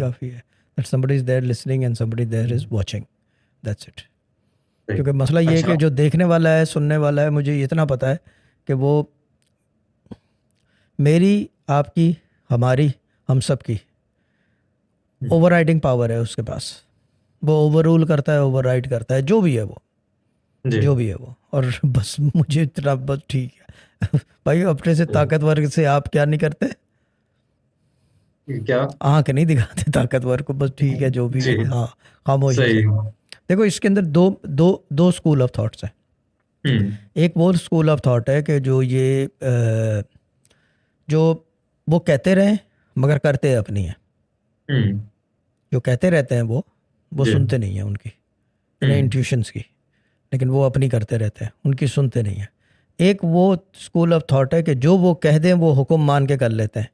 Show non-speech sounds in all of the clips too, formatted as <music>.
काफ़ी है that somebody is there listening and somebody there is watching that's it क्योंकि मसला ये है अच्छा। कि जो देखने वाला है सुनने वाला है मुझे इतना पता है कि वो मेरी आपकी हमारी हम सब की ओवर पावर है उसके पास वो ओवर रूल करता है ओवर करता है जो भी है वो जो भी है वो और बस मुझे इतना बस ठीक है <laughs> भाई अपने से ताकतवर से आप क्या नहीं करते क्या आंख नहीं दिखाते ताकतवर को बस ठीक है जो भी हाँ खामोश देखो इसके अंदर दो दो दो स्कूल ऑफ थॉट्स हैं हम्म। एक वो स्कूल ऑफ थॉट है कि जो ये जो वो कहते रहे मगर करते अपनी है हम्म। जो कहते रहते हैं वो वो सुनते नहीं है उनकी इंट्यूशंस हम्म। की लेकिन वो अपनी करते रहते हैं उनकी सुनते नहीं है एक वो स्कूल ऑफ थॉट है कि जो वो कह दें वो हुक्म मान के कर लेते हैं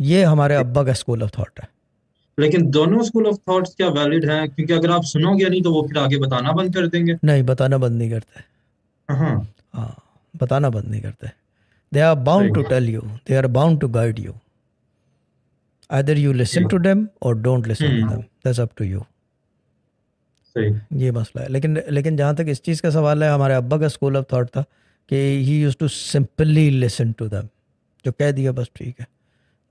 ये हमारे अब्बा का स्कूल ऑफ थॉट है लेकिन दोनों स्कूल ऑफ थॉट्स क्या वैलिड है क्योंकि अगर आप सुनोगे नहीं तो वो फिर आगे बताना बंद कर देंगे नहीं बताना बंद नहीं करते हाँ, हाँ बताना बंद नहीं करते they are bound to tell you they are bound to guide you either you listen to them or don't listen hmm. to them hmm. that's up to you ये मसला है लेकिन लेकिन जहाँ तक इस चीज़ का सवाल है हमारे अब्बा का स्कूल ऑफ थॉट था कि he used to simply listen to them जो कह दिया बस ठीक है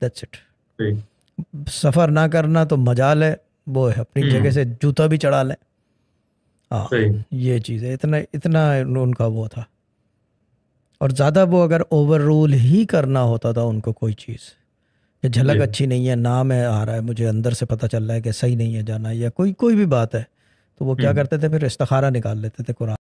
दैट्स इट सफ़र ना करना तो मजा ले वो है अपनी हम्म। जगह से जूता भी चढ़ा लें हाँ ये चीज़ है इतना इतना उनका वो था और ज़्यादा वो अगर ओवर रूल ही करना होता था उनको कोई चीज़ या झलक अच्छी नहीं है नाम है आ रहा है मुझे अंदर से पता चल रहा है कि सही नहीं है जाना या कोई कोई भी बात है तो वो क्या हम्म। करते थे फिर इस्तखारा निकाल लेते थे कुरान